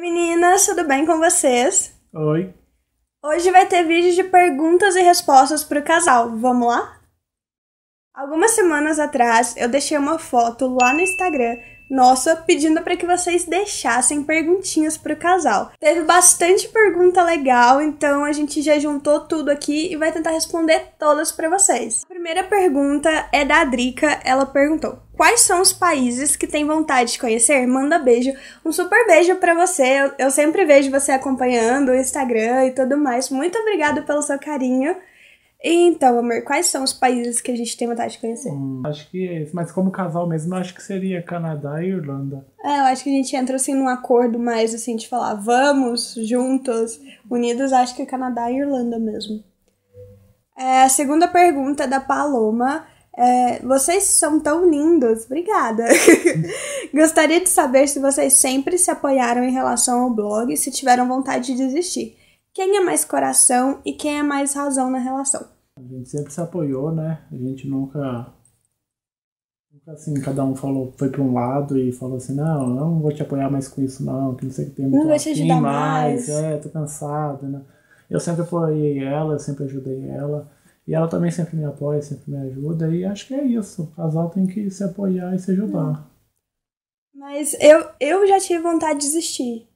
meninas, tudo bem com vocês? Oi. Hoje vai ter vídeo de perguntas e respostas para o casal, vamos lá? Algumas semanas atrás eu deixei uma foto lá no Instagram nossa pedindo para que vocês deixassem perguntinhas para o casal. Teve bastante pergunta legal, então a gente já juntou tudo aqui e vai tentar responder todas para vocês. A primeira pergunta é da Drica, ela perguntou: Quais são os países que tem vontade de conhecer? Manda beijo. Um super beijo para você. Eu, sempre vejo você acompanhando o Instagram e tudo mais. Muito obrigada pelo seu carinho. Então, amor, quais são os países que a gente tem vontade de conhecer? Hum, acho que é esse, mas como casal mesmo, acho que seria Canadá e Irlanda. É, eu acho que a gente entra assim num acordo mais assim de falar, vamos juntos, unidos, acho que é Canadá e Irlanda mesmo. É, a segunda pergunta é da Paloma. É, vocês são tão lindos, obrigada. Gostaria de saber se vocês sempre se apoiaram em relação ao blog, se tiveram vontade de desistir quem é mais coração e quem é mais razão na relação. A gente sempre se apoiou, né? A gente nunca. Nunca assim, cada um falou, foi para um lado e falou assim: não, eu não vou te apoiar mais com isso, não, que não sei o que tem Não vou te ajudar mais. mais. É, tô cansado, né? Eu sempre apoiei ela, eu sempre ajudei ela. E ela também sempre me apoia, sempre me ajuda. E acho que é isso. O casal tem que se apoiar e se ajudar. Mas eu, eu já tive vontade de desistir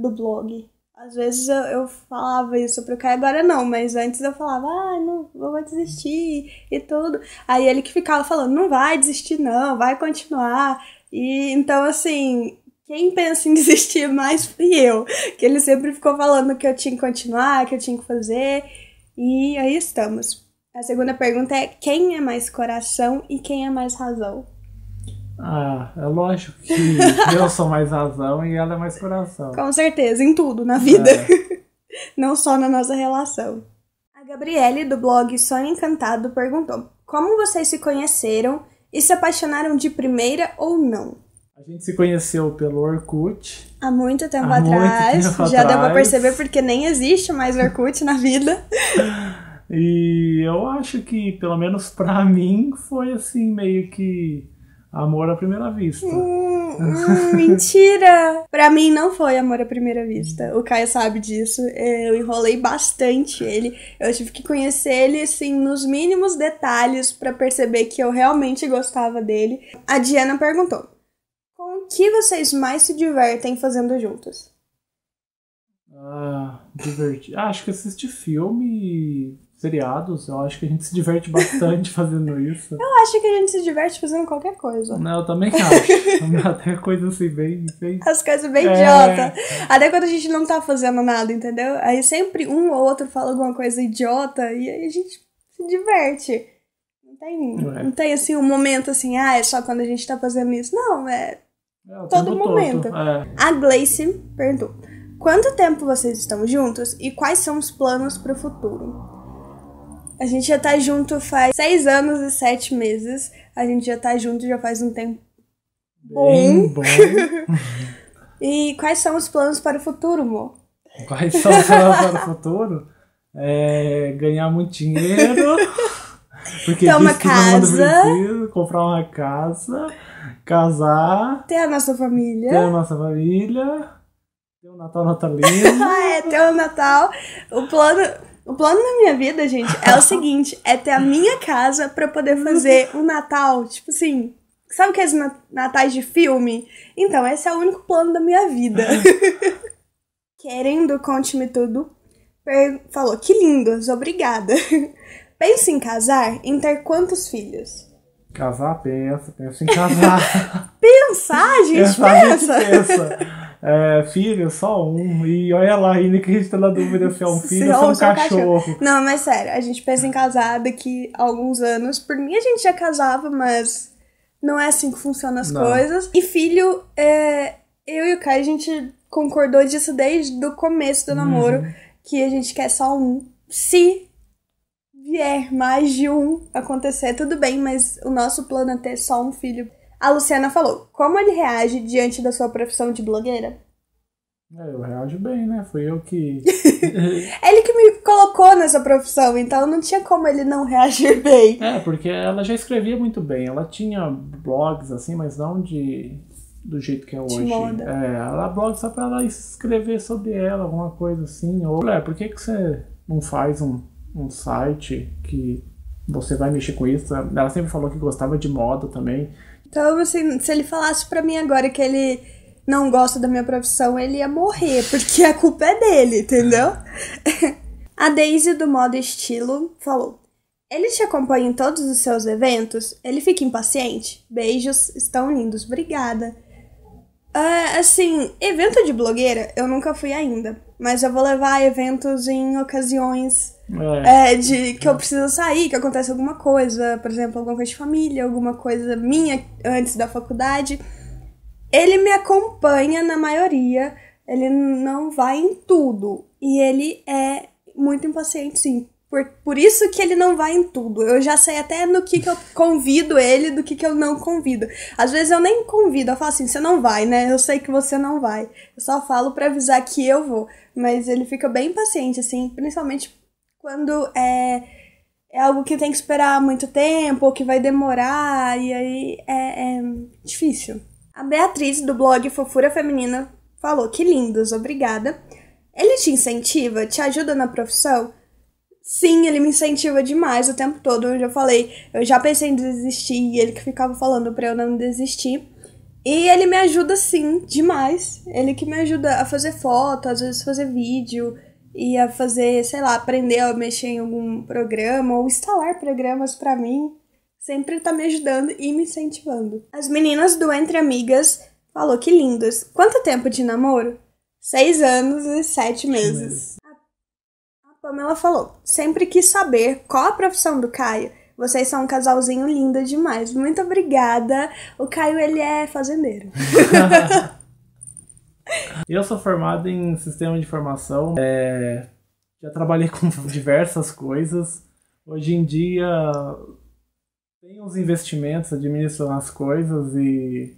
do blog. Às vezes eu, eu falava isso pro Caio, agora não, mas antes eu falava, ah, não, vou desistir e tudo. Aí ele que ficava falando, não vai desistir não, vai continuar. E então, assim, quem pensa em desistir mais fui eu, que ele sempre ficou falando que eu tinha que continuar, que eu tinha que fazer. E aí estamos. A segunda pergunta é: quem é mais coração e quem é mais razão? Ah, é lógico que eu sou mais razão e ela é mais coração. Com certeza, em tudo na vida. É. Não só na nossa relação. A Gabriele, do blog Sonho Encantado, perguntou: Como vocês se conheceram e se apaixonaram de primeira ou não? A gente se conheceu pelo Orkut. Há muito tempo Há atrás. Muito tempo já atrás. deu pra perceber porque nem existe mais Orkut na vida. E eu acho que, pelo menos pra mim, foi assim, meio que Amor à primeira vista. Hum, hum, mentira! Pra mim não foi amor à primeira vista. O Caio sabe disso. Eu enrolei bastante ele. Eu tive que conhecer ele, assim, nos mínimos detalhes para perceber que eu realmente gostava dele. A Diana perguntou: Com o que vocês mais se divertem fazendo juntos? Ah, divertir. Ah, acho que assistir filme feriados, eu acho que a gente se diverte bastante fazendo isso. Eu acho que a gente se diverte fazendo qualquer coisa. Não, eu também acho. Até coisa assim, bem. bem... As coisas bem é... idiota. Até quando a gente não tá fazendo nada, entendeu? Aí sempre um ou outro fala alguma coisa idiota e aí a gente se diverte. Não tem, é. não tem assim um momento assim, ah, é só quando a gente tá fazendo isso. Não, é. é todo momento. Todo. É. A Glace perguntou. Quanto tempo vocês estão juntos e quais são os planos para o futuro? A gente já tá junto faz seis anos e sete meses. A gente já tá junto já faz um tempo bom. bom. e quais são os planos para o futuro, amor? Quais são os planos para o futuro? É ganhar muito dinheiro. Porque ter uma casa. Precisa, comprar uma casa, casar. Ter a nossa família. Ter a nossa família. Ter o Natal natalino. é, ter o Natal. O plano o plano da minha vida, gente, é o seguinte: é ter a minha casa para poder fazer um Natal, tipo assim. Sabe o que aqueles é natais de filme? Então, esse é o único plano da minha vida. Querendo, conte-me tudo. Falou, que lindos, obrigada. Pensa em casar? Em ter quantos filhos? Casar, pensa, pensa em casar. pensar, gente, pensa. pensa é, filho, só um. E olha lá, ainda que a gente tá na dúvida se é um filho ou é se é um cachorro. cachorro. Não, mas sério, a gente pensa em casar daqui a alguns anos. Por mim a gente já casava, mas não é assim que funcionam as não. coisas. E filho, é, eu e o Kai, a gente concordou disso desde o começo do uhum. namoro, que a gente quer só um. Se vier mais de um acontecer, tudo bem, mas o nosso plano é ter só um filho. A Luciana falou: como ele reage diante da sua profissão de blogueira? eu é, reage bem, né? Fui eu que. ele que me colocou nessa profissão, então não tinha como ele não reagir bem. É, porque ela já escrevia muito bem. Ela tinha blogs assim, mas não de do jeito que é hoje. Moda. É, ela blog só pra ela escrever sobre ela, alguma coisa assim. Ou, é, por que, que você não faz um, um site que você vai mexer com isso? Ela sempre falou que gostava de moda também. Então, assim, se ele falasse pra mim agora que ele não gosta da minha profissão, ele ia morrer, porque a culpa é dele, entendeu? a Daisy, do modo estilo, falou: Ele te acompanha em todos os seus eventos? Ele fica impaciente? Beijos, estão lindos, obrigada. Uh, assim, evento de blogueira eu nunca fui ainda, mas eu vou levar eventos em ocasiões é. É, de que eu preciso sair, que acontece alguma coisa, por exemplo, alguma coisa de família, alguma coisa minha antes da faculdade. Ele me acompanha na maioria, ele não vai em tudo. E ele é muito impaciente, sim. Por, por isso que ele não vai em tudo. Eu já sei até no que, que eu convido ele, do que, que eu não convido. Às vezes eu nem convido, eu falo assim, você não vai, né? Eu sei que você não vai. Eu só falo para avisar que eu vou. Mas ele fica bem paciente, assim, principalmente quando é, é algo que tem que esperar muito tempo, ou que vai demorar, e aí é, é difícil. A Beatriz, do blog Fofura Feminina, falou: Que lindos, obrigada. Ele te incentiva? Te ajuda na profissão? Sim, ele me incentiva demais o tempo todo. Eu já falei, eu já pensei em desistir e ele que ficava falando para eu não desistir. E ele me ajuda sim, demais. Ele que me ajuda a fazer foto, às vezes fazer vídeo e a fazer, sei lá, aprender a mexer em algum programa ou instalar programas para mim sempre tá me ajudando e me incentivando. As meninas do Entre Amigas falou que lindos. Quanto tempo de namoro? Seis anos e sete meses. A Pamela falou: sempre quis saber qual a profissão do Caio. Vocês são um casalzinho lindo demais. Muito obrigada. O Caio, ele é fazendeiro. Eu sou formado em sistema de informação. É... já trabalhei com diversas coisas. Hoje em dia tem os investimentos, administram as coisas e.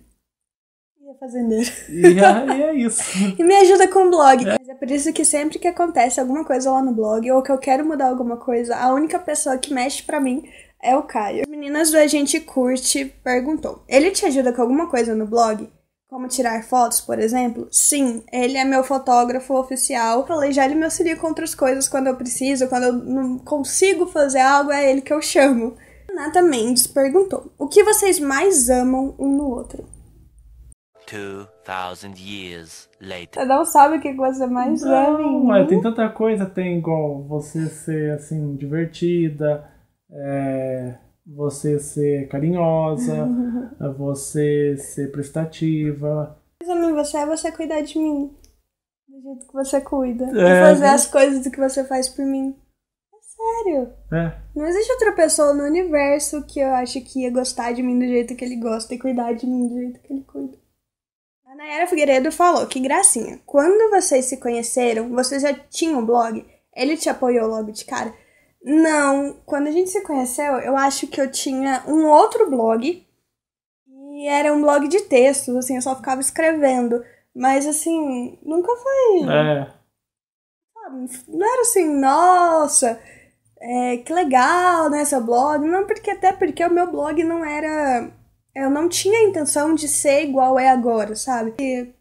E é fazendeiro. E é, e é isso. e me ajuda com o blog. É. Mas é por isso que sempre que acontece alguma coisa lá no blog ou que eu quero mudar alguma coisa, a única pessoa que mexe para mim é o Caio. Meninas do A Gente Curte perguntou: Ele te ajuda com alguma coisa no blog? Como tirar fotos, por exemplo? Sim, ele é meu fotógrafo oficial. Falei, já ele me auxilia com outras coisas quando eu preciso, quando eu não consigo fazer algo, é ele que eu chamo. Renata Mendes perguntou: O que vocês mais amam um no outro? years later. Você não sabe o que você mais ama. Não, mas tem tanta coisa, tem igual você ser assim divertida, é, você ser carinhosa, você ser prestativa. Mas amém, você é você cuidar de mim. Do jeito que você cuida. É, e fazer né? as coisas que você faz por mim. Sério? É. Não existe outra pessoa no universo que eu acho que ia gostar de mim do jeito que ele gosta e cuidar de mim do jeito que ele cuida. A Nayara Figueiredo falou que gracinha. Quando vocês se conheceram, vocês já tinham um blog? Ele te apoiou logo de cara? Não, quando a gente se conheceu, eu acho que eu tinha um outro blog. E era um blog de textos, assim, eu só ficava escrevendo. Mas assim, nunca foi. É. não era assim, nossa, é, que legal, né, seu blog. Não, porque até porque o meu blog não era. Eu não tinha a intenção de ser igual é agora, sabe? E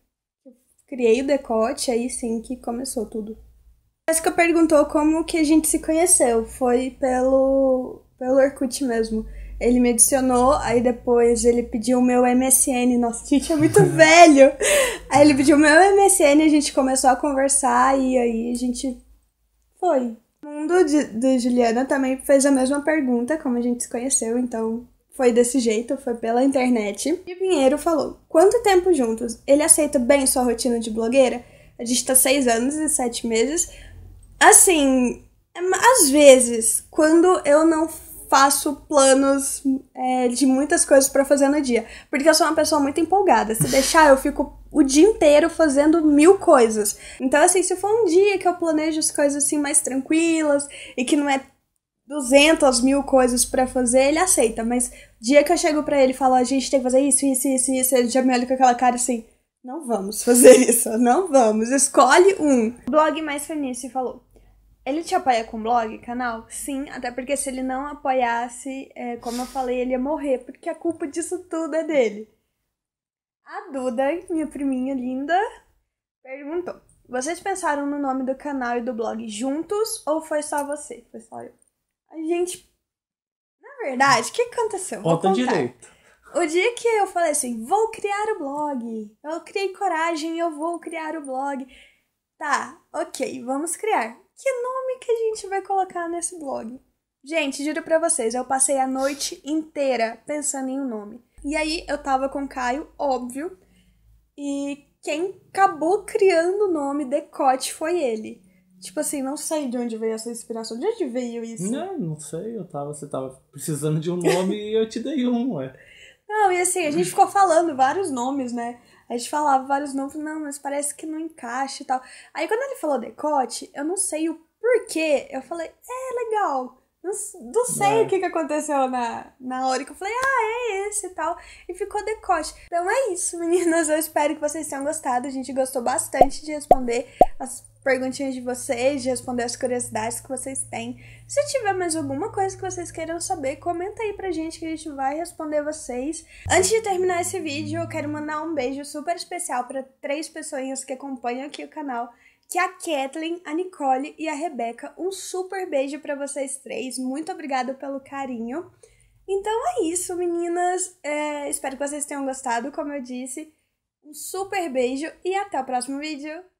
criei o decote, aí sim que começou tudo. Jéssica perguntou como que a gente se conheceu. Foi pelo, pelo Orkut mesmo. Ele me adicionou, aí depois ele pediu o meu MSN. Nossa, gente, é muito velho! Aí ele pediu o meu MSN, a gente começou a conversar e aí a gente foi. O mundo de, de Juliana também fez a mesma pergunta, como a gente se conheceu, então foi desse jeito, foi pela internet. E Pinheiro falou: Quanto tempo juntos? Ele aceita bem sua rotina de blogueira? A gente tá seis anos e sete meses. Assim, é às vezes, quando eu não faço planos é, de muitas coisas para fazer no dia, porque eu sou uma pessoa muito empolgada. Se deixar, eu fico o dia inteiro fazendo mil coisas. Então, assim, se for um dia que eu planejo as coisas assim mais tranquilas e que não é 200 mil coisas para fazer, ele aceita. Mas dia que eu chego para ele e falo, a gente tem que fazer isso, isso, isso, isso, ele já me olha com aquela cara assim, não vamos fazer isso, não vamos, escolhe um. blog mais feminista falou, ele te apoia com blog, canal? Sim, até porque se ele não apoiasse, é, como eu falei, ele ia morrer, porque a culpa disso tudo é dele. A Duda, minha priminha linda, perguntou: Vocês pensaram no nome do canal e do blog juntos ou foi só você? Foi só eu. A gente. Na verdade, o que aconteceu? Vou Conta contar. direito. O dia que eu falei assim, vou criar o blog, eu criei coragem, eu vou criar o blog. Tá, ok, vamos criar. Que nome que a gente vai colocar nesse blog? Gente, juro pra vocês, eu passei a noite inteira pensando em um nome. E aí eu tava com o Caio, óbvio, e quem acabou criando o nome decote foi ele. Tipo assim, não sei de onde veio essa inspiração, de onde veio isso? Não, não sei, eu tava, você tava precisando de um nome e eu te dei um, ué. Não, e assim, a gente ficou falando vários nomes, né? A gente falava vários nomes, não, mas parece que não encaixa e tal. Aí quando ele falou decote, eu não sei o porquê, eu falei, é legal. Não, sei é. o que, que aconteceu na, na hora que eu falei, ah, é esse e tal. E ficou decote. Então é isso, meninas. Eu espero que vocês tenham gostado. A gente gostou bastante de responder as perguntinhas de vocês, de responder as curiosidades que vocês têm. Se tiver mais alguma coisa que vocês queiram saber, comenta aí pra gente que a gente vai responder vocês. Antes de terminar esse vídeo, eu quero mandar um beijo super especial para três pessoas que acompanham aqui o canal que a Kathleen, a Nicole e a Rebeca. Um super beijo para vocês três. Muito obrigada pelo carinho. Então é isso, meninas. É, espero que vocês tenham gostado, como eu disse. Um super beijo e até o próximo vídeo.